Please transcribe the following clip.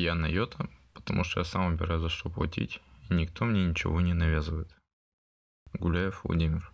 я на Йота, потому что я сам выбираю за что платить, и никто мне ничего не навязывает. Гуляев Владимир.